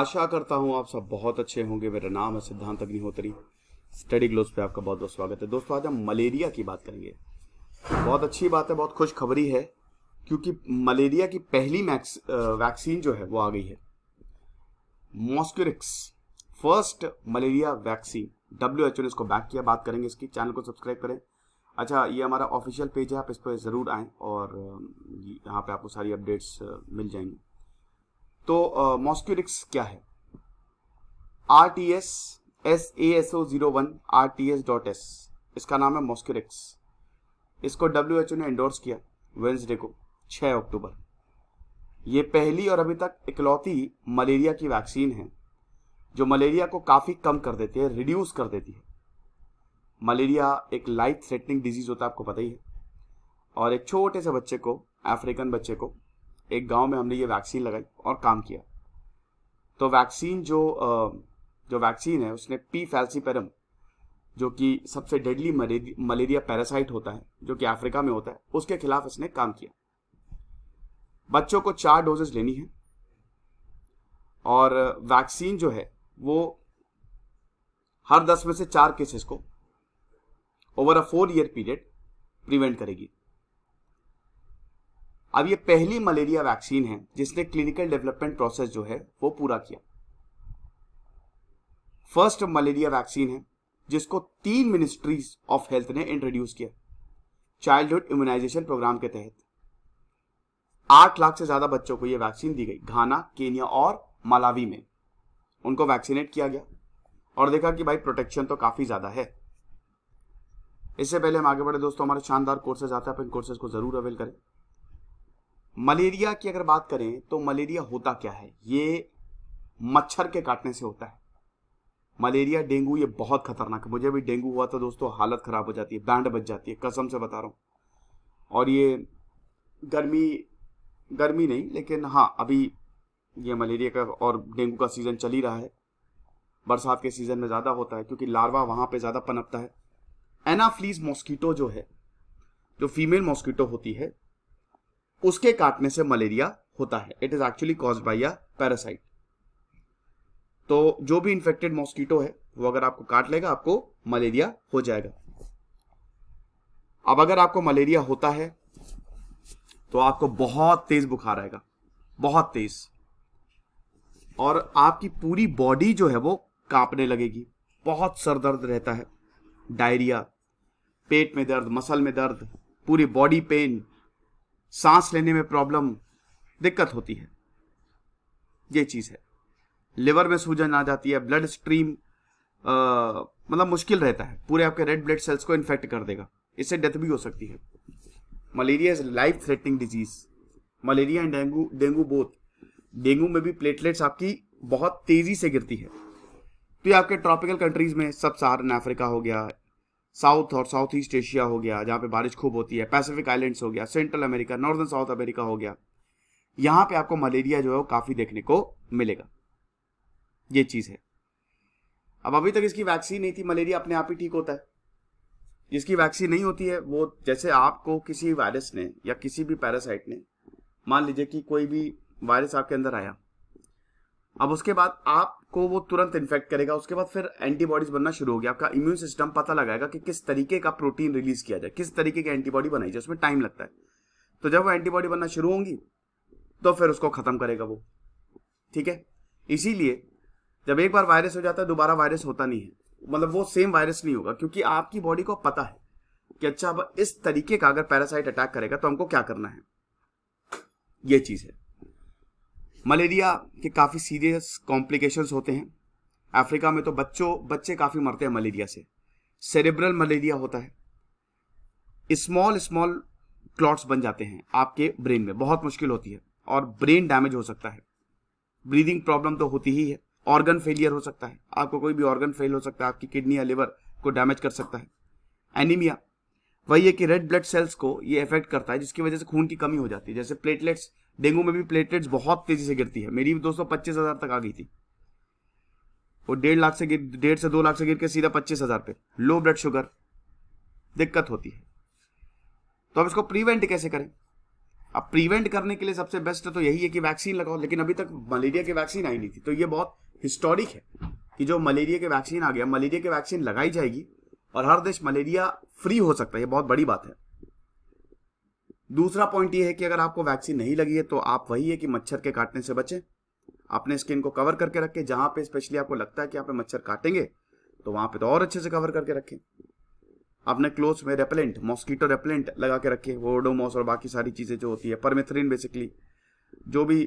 आशा करता हूँ आप सब बहुत अच्छे होंगे मेरा नाम है सिद्धांत अग्निहोत्री स्टडी ग्लोज पे आपका बहुत बहुत स्वागत है दोस्तों आज हम मलेरिया की बात करेंगे बहुत अच्छी बात है बहुत खुशखबरी है क्योंकि मलेरिया की पहली वैक्सीन जो है वो आ गई है Mosquirix first malaria vaccine W H O ने इसको बैक किया बात करेंगे इसकी चैनल को सब्सक्राइब करें अच्छा ये हमारा ऑफिशियल पेज है आप इस पर ज़रूर आए और यहाँ पे आपको सारी अपडेट्स मिल जाएंगी तो मॉस्क्यूरिक्स क्या है R T S S A S O zero one R T S dot S इसका नाम है मॉस्क्यूरिक्स इसको डब्ल्यू एच ओ ने एंडोर्स किया वेंसडे को 6 अक्टूबर ये पहली और अभी तक इकलौती मलेरिया की वैक्सीन है जो मलेरिया को काफ़ी कम कर देती है रिड्यूस कर देती है मलेरिया एक लाइफ थ्रेटनिंग डिजीज़ होता है आपको पता ही है और एक छोटे से बच्चे को अफ्रीकन बच्चे को एक गांव में हमने ये वैक्सीन लगाई और काम किया तो वैक्सीन जो जो वैक्सीन है उसने पी फैल्सीपेरम जो कि सबसे डेडली मलेरिया पैरासाइट होता है जो कि अफ्रीका में होता है उसके खिलाफ इसने काम किया बच्चों को चार डोजेज लेनी है और वैक्सीन जो है वो हर दस में से चार केसेस को over a four year period prevent करेगी अब ये पहली मलेरिया वैक्सीन है जिसने क्लिनिकल डेवलपमेंट प्रोसेस जो है वो पूरा किया फर्स्ट मलेरिया वैक्सीन है जिसको तीन मिनिस्ट्रीज ऑफ हेल्थ ने इंट्रोड्यूस किया चाइल्डहुड इम्यूनाइजेशन प्रोग्राम के तहत आठ लाख से ज्यादा बच्चों को यह वैक्सीन दी गई घाना केनिया और मलावी में उनको वैक्सीनेट किया गया और देखा कि भाई प्रोटेक्शन तो काफी ज्यादा है इससे पहले हम आगे बढ़े दोस्तों हमारे शानदार कोर्सेज आते हैं अपन कोर्सेज को जरूर अवेल करें मलेरिया की अगर बात करें तो मलेरिया होता क्या है ये मच्छर के काटने से होता है मलेरिया डेंगू ये बहुत खतरनाक है मुझे भी डेंगू हुआ था दोस्तों हालत खराब हो जाती है बैंड बच जाती है कसम से बता रहा हूँ और ये गर्मी गर्मी नहीं लेकिन हाँ अभी ये मलेरिया का और डेंगू का सीज़न चल ही रहा है बरसात के सीज़न में ज़्यादा होता है क्योंकि लार्वा वहाँ पे ज़्यादा पनपता है एनाफ्लीज मॉस्किटो जो है जो फीमेल मॉस्किटो होती है उसके काटने से मलेरिया होता है it is actually cause by a parasite तो जो भी इंफेक्टेड मॉस्किटो है वो अगर आपको काट लेगा आपको मलेरिया हो जाएगा अब अगर आपको मलेरिया होता है तो आपको बहुत तेज बुखार आएगा बहुत तेज और आपकी पूरी बॉडी जो है वो कांपने लगेगी बहुत सर दर्द रहता है डायरिया पेट में दर्द मसल में दर्द पूरी बॉडी पेन सांस लेने में प्रॉब्लम दिक्कत होती है ये चीज़ है लिवर में सूजन आ जाती है ब्लड स्ट्रीम मतलब मुश्किल रहता है पूरे आपके रेड ब्लड सेल्स को इन्फेक्ट कर देगा इससे डेथ भी हो सकती है malaria is life threatening disease malaria and dengue dengue both dengue में भी प्लेटलेट्स आपकी बहुत तेजी से गिरती है तो ये आपके ट्रॉपिकल कंट्रीज में सब सहारन अफ्रीका हो गया साउथ और साउथ ईस्ट एशिया हो गया जहाँ पे बारिश खूब होती है पैसिफिक आइलैंड्स हो गया central America northern South America हो गया यहाँ पे आपको मलेरिया जो है वो काफ़ी देखने को मिलेगा ये चीज़ है अब अभी तक इसकी वैक्सीन नहीं थी मलेरिया अपने आप ही ठीक होता है जिसकी वैक्सीन नहीं होती है वो जैसे आपको किसी वायरस ने या किसी भी पैरासाइट ने मान लीजिए कि कोई भी वायरस आपके अंदर आया अब उसके बाद आप को वो तुरंत इन्फेक्ट करेगा उसके बाद फिर एंटीबॉडीज बनना शुरू होगी आपका इम्यून सिस्टम पता लगाएगा कि किस तरीके का प्रोटीन रिलीज किया जाए किस तरीके की एंटीबॉडी बनाई जाए उसमें टाइम लगता है तो जब वो एंटीबॉडी बनना शुरू होंगी तो फिर उसको खत्म करेगा वो ठीक है इसीलिए जब एक बार वायरस हो जाता है दोबारा वायरस होता नहीं है मतलब वो सेम वायरस नहीं होगा क्योंकि आपकी बॉडी को पता है कि अच्छा अब इस तरीके का अगर पैरासाइट अटैक करेगा तो हमको क्या करना है ये चीज है मलेरिया के काफ़ी सीरियस कॉम्प्लिकेशंस होते हैं अफ्रीका में तो बच्चों बच्चे काफ़ी मरते हैं मलेरिया से सेरेब्रल मलेरिया होता है स्मॉल स्मॉल क्लॉट्स बन जाते हैं आपके ब्रेन में बहुत मुश्किल होती है और ब्रेन डैमेज हो सकता है ब्रीदिंग प्रॉब्लम तो होती ही है ऑर्गन फेलियर हो सकता है आपको कोई भी ऑर्गन फेल हो सकता है आपकी किडनी या लिवर को डैमेज कर सकता है एनीमिया वही है कि रेड ब्लड सेल्स को ये इफेक्ट करता है जिसकी वजह से खून की कमी हो जाती है जैसे प्लेटलेट्स डेंगू में भी प्लेटलेट्स बहुत तेजी से गिरती है मेरी भी दोस्तों पच्चीस हजार तक आ गई थी और डेढ़ लाख से गिर डेढ़ से दो लाख से गिर के सीधा पच्चीस हजार पे लो ब्लड शुगर दिक्कत होती है तो अब इसको प्रिवेंट कैसे करें अब प्रिवेंट करने के लिए सबसे बेस्ट तो यही है कि वैक्सीन लगाओ लेकिन अभी तक मलेरिया की वैक्सीन आई नहीं थी तो ये बहुत हिस्टोरिक है कि जो मलेरिया के वैक्सीन आ गया मलेरिया के वैक्सीन लगाई जाएगी और हर देश मलेरिया फ्री हो सकता है ये बहुत बड़ी बात है दूसरा पॉइंट ये है कि अगर आपको वैक्सीन नहीं लगी है तो आप वही है कि मच्छर के काटने से बचें अपने स्किन को कवर करके रखें जहां पे स्पेशली आपको लगता है कि यहाँ पे मच्छर काटेंगे तो वहां पे तो और अच्छे से कवर करके रखें अपने क्लोथ में रेपेलेंट मॉस्किटो रेपेलेंट लगा के रखें वोडोमोस और बाकी सारी चीजें जो होती है परमेथरीन बेसिकली जो भी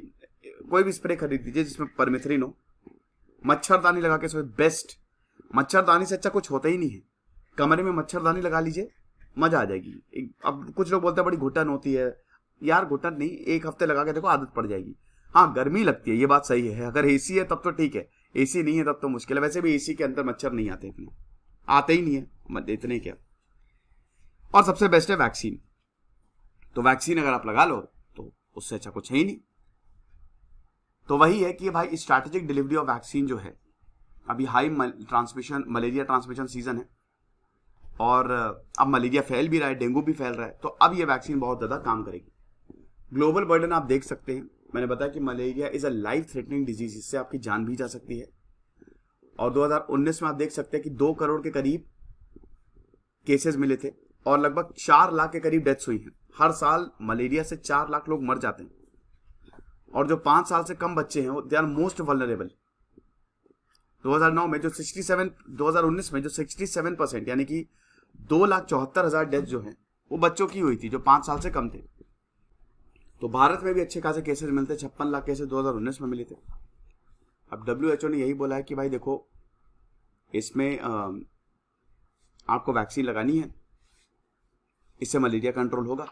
कोई भी स्प्रे खरीद दीजिए जिसमें परमेथरीन हो मच्छरदानी लगा के बेस्ट मच्छरदानी से अच्छा कुछ होता ही नहीं है कमरे में मच्छरदानी लगा लीजिए मजा आ जाएगी अब कुछ लोग बोलते हैं बड़ी घुटन होती है यार घुटन नहीं एक हफ्ते लगा के देखो आदत पड़ जाएगी हाँ गर्मी लगती है ये बात सही है अगर एसी है तब तो ठीक है एसी नहीं है तब तो मुश्किल है वैसे भी एसी के अंदर मच्छर नहीं आते इतने आते ही नहीं है इतने क्या और सबसे बेस्ट है वैक्सीन तो वैक्सीन अगर आप लगा लो तो उससे अच्छा कुछ है ही नहीं तो वही है कि भाई स्ट्रैटेजिक डिलीवरी ऑफ वैक्सीन जो है अभी high transmission malaria transmission season है और अब मलेरिया फैल भी रहा है डेंगू भी फैल रहा है तो अब ये वैक्सीन बहुत ज़्यादा काम करेगी ग्लोबल बर्डन आप देख सकते हैं मैंने बताया कि malaria is a life threatening disease इससे आपकी जान भी जा सकती है और 2019 में आप देख सकते हैं कि दो करोड़ के करीब केसेस मिले थे और लगभग चार लाख के करीब डेथ्स हुई हैं हर साल मलेरिया से चार लाख लोग मर जाते हैं और जो पांच साल से कम बच्चे हैं वो दे आर मोस्ट वनरेबल 2009 में जो 67 2019 में जो 67 परसेंट यानी कि दो लाख चौहत्तर हजार डेथ जो है वो बच्चों की हुई थी जो पांच साल से कम थे तो भारत में भी अच्छे खासे केसेस मिलते छप्पन लाख केसेस दो में मिले थे अब डब्ल्यू ने यही बोला है कि भाई देखो इसमें आपको वैक्सीन लगानी है इससे मलेरिया कंट्रोल होगा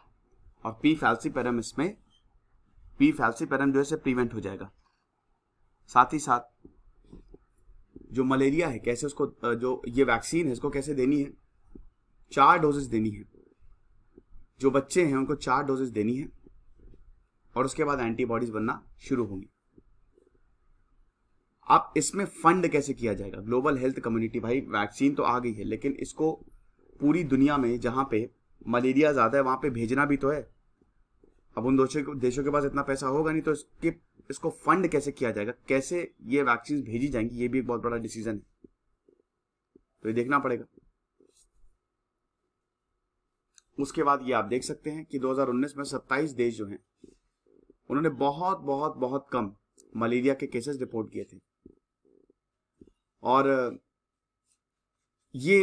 और पी फैल्सी पैरम इसमें पी फैल्सी पैरम जो है इसे प्रिवेंट हो जाएगा साथ ही साथ जो मलेरिया है कैसे उसको जो ये वैक्सीन है इसको कैसे देनी है चार डोजेस देनी है जो बच्चे हैं उनको चार डोजेस देनी है और उसके बाद एंटीबॉडीज बनना शुरू होंगी अब इसमें फंड कैसे किया जाएगा ग्लोबल हेल्थ कम्युनिटी भाई वैक्सीन तो आ गई है लेकिन इसको पूरी दुनिया में जहां पे मलेरिया ज़्यादा है वहां पे भेजना भी तो है अब उन दोषों देशों के पास इतना पैसा होगा नहीं तो इसके इसको फंड कैसे किया जाएगा कैसे ये वैक्सीन भेजी जाएंगी ये भी एक बहुत बड़ा डिसीजन है तो ये देखना पड़ेगा उसके बाद ये आप देख सकते हैं कि 2019 में 27 देश जो हैं उन्होंने बहुत बहुत बहुत कम मलेरिया के केसेस रिपोर्ट किए थे और ये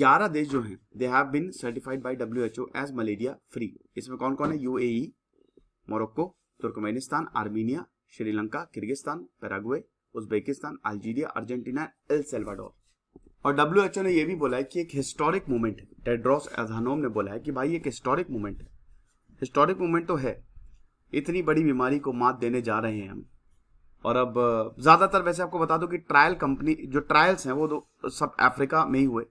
11 देश जो हैं they have been certified by WHO as malaria free इसमें कौन कौन है UAE Morocco Turkmenistan Armenia Sri Lanka Kyrgyzstan Paraguay Uzbekistan Algeria Argentina El Salvador और डब्ल्यू ने यह भी बोला है कि एक हिस्टोरिक मूवमेंट है टेड्रॉस एजहनोम ने बोला है कि भाई एक हिस्टोरिक मोमेंट है हिस्टोरिक मोमेंट तो है इतनी बड़ी बीमारी को मात देने जा रहे हैं हम और अब ज़्यादातर वैसे आपको बता दूं कि ट्रायल कंपनी जो ट्रायल्स हैं वो दो सब अफ्रीका में ही हुए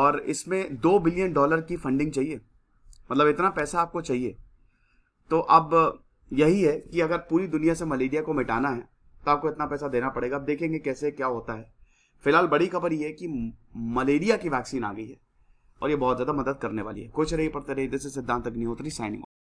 और इसमें दो बिलियन डॉलर की फंडिंग चाहिए मतलब इतना पैसा आपको चाहिए तो अब यही है कि अगर पूरी दुनिया से मलेरिया को मिटाना है तो आपको इतना पैसा देना पड़ेगा अब देखेंगे कैसे क्या होता है फिलहाल बड़ी खबर ये है कि मलेरिया की वैक्सीन आ गई है और ये बहुत ज़्यादा मदद करने वाली है कुछ रही पड़ते रही दिस सिद्धांत अग्निहोत्री साइनिंग